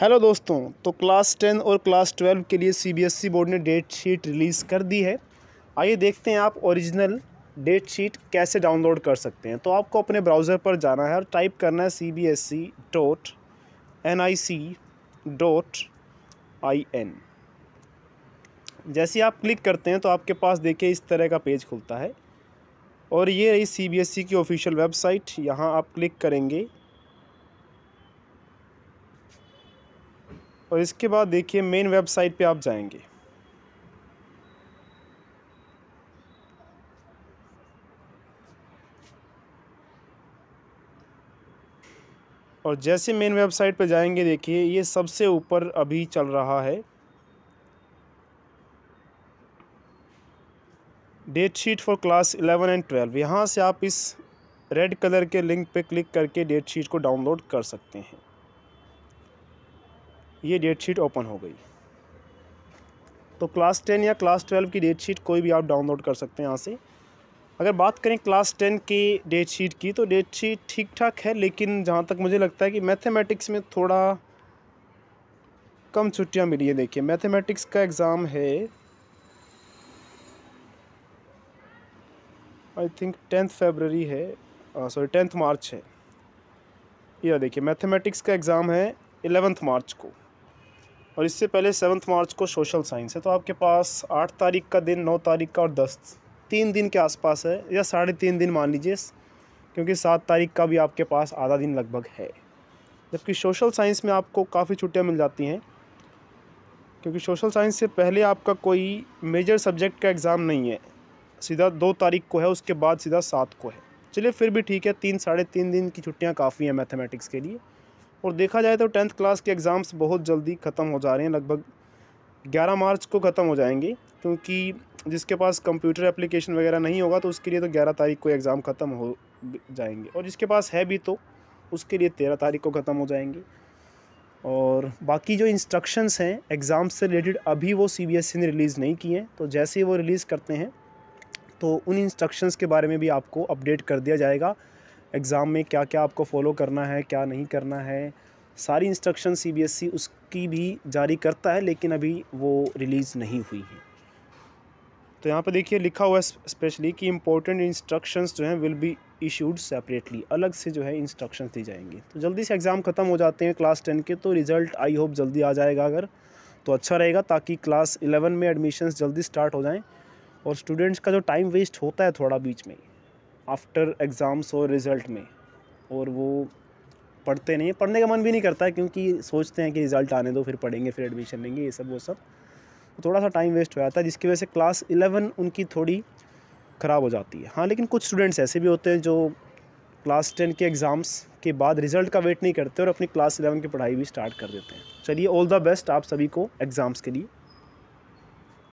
hello दोस्तों तो class ten और क्लास ट्वेल्व के लिए सीबीएसई बोर्ड e ने डेट शीट रिलीज़ कर दी है आइए देखते हैं आप ओरिजिनल डेट शीट कैसे डाउनलोड कर सकते हैं तो आपको अपने ब्राउज़र पर जाना है और टाइप करना है C B S E dot N I C dot I N जैसे आप क्लिक करते हैं तो आपके पास देखिए इस तरह का पेज खुलता है और ये रही सी बी एस सी की ऑफिशियल वेबसाइट यहाँ आप क्लिक करेंगे और इसके बाद देखिए मेन वेबसाइट पे आप जाएंगे और जैसे मेन वेबसाइट पे जाएंगे देखिए ये सबसे ऊपर अभी चल रहा है date sheet for class eleven and twelve यहाँ से आप इस रेड कलर के लिंक पे क्लिक करके डेट शीट को डाउनलोड कर सकते हैं ये डेट शीट ओपन हो गई तो क्लास टेन या क्लास ट्वेल्व की डेट शीट कोई भी आप डाउनलोड कर सकते हैं यहाँ से अगर बात करें क्लास टेन की डेट शीट की तो डेट शीट ठीक ठाक है लेकिन जहाँ तक मुझे लगता है कि मैथमेटिक्स में थोड़ा कम छुट्टियाँ मिली है uh, देखिए मैथमेटिक्स का एग्ज़ाम है आई थिंक टेंथ फेबररी है सॉरी टेंथ मार्च है यह देखिए मैथमेटिक्स का एग्ज़ाम है एलेवेंथ मार्च को और इससे पहले सेवन्थ मार्च को सोशल साइंस है तो आपके पास आठ तारीख का दिन नौ तारीख का और दस तीन दिन के आसपास है या साढ़े तीन दिन मान लीजिए क्योंकि सात तारीख का भी आपके पास आधा दिन लगभग है जबकि सोशल साइंस में आपको काफ़ी छुट्टियाँ मिल जाती हैं क्योंकि सोशल साइंस से पहले आपका कोई मेजर सब्जेक्ट का एग्ज़ाम नहीं है सीधा दो तारीख को है उसके बाद सीधा सात को है चलिए फिर भी ठीक है तीन साढ़े तीन दिन की छुट्टियाँ काफ़ी हैं मैथमेटिक्स के लिए और देखा जाए तो टेंथ क्लास के एग्ज़ाम्स बहुत जल्दी ख़त्म हो जा रहे हैं लगभग ग्यारह मार्च को ख़त्म हो जाएंगे क्योंकि जिसके पास कंप्यूटर एप्लीकेशन वगैरह नहीं होगा तो उसके लिए तो ग्यारह तारीख को एग्ज़ाम ख़त्म हो जाएंगे और जिसके पास है भी तो उसके लिए तेरह तारीख को ख़त्म हो जाएंगे और बाकी जो इंस्ट्रक्शंस हैं एग्ज़ाम से रिलेटेड अभी वो सी e ने रिलीज़ नहीं किए हैं तो जैसे ही वो रिलीज़ करते हैं तो उन इंस्ट्रक्शंस के बारे में भी आपको अपडेट कर दिया जाएगा एग्ज़ाम में क्या क्या आपको फ़ॉलो करना है क्या नहीं करना है सारी इंस्ट्रक्शन ई e उसकी भी जारी करता है लेकिन अभी वो रिलीज़ नहीं हुई है तो यहाँ पर देखिए लिखा हुआ है स्पेशली कि इंपॉर्टेंट इंस्ट्रक्शंस जो हैं विल बी इशूड सेपरेटली अलग से जो है इंस्ट्रक्शंस दी जाएंगी तो जल्दी से एग्ज़ाम ख़त्म हो जाते हैं क्लास टेन के तो रिज़ल्ट आई होप जल्दी आ जाएगा अगर तो अच्छा रहेगा ताकि क्लास इलेवन में एडमिशन्स जल्दी स्टार्ट हो जाएँ और स्टूडेंट्स का जो टाइम वेस्ट होता है थोड़ा बीच में आफ्टर एग्ज़ाम्स और रिज़ल्ट में और वो पढ़ते नहीं पढ़ने का मन भी नहीं करता क्योंकि सोचते हैं कि रिज़ल्ट आने दो फिर पढ़ेंगे फिर एडमिशन लेंगे ये सब वो सब तो थोड़ा सा टाइम वेस्ट हो जाता है जिसकी वजह से क्लास इलेवन उनकी थोड़ी ख़राब हो जाती है हाँ लेकिन कुछ स्टूडेंट्स ऐसे भी होते हैं जो क्लास टेन के एग्ज़ाम्स के बाद रिज़ल्ट का वेट नहीं करते और अपनी क्लास इलेवन की पढ़ाई भी स्टार्ट कर देते हैं चलिए ऑल द बेस्ट आप सभी को एग्ज़ाम्स के लिए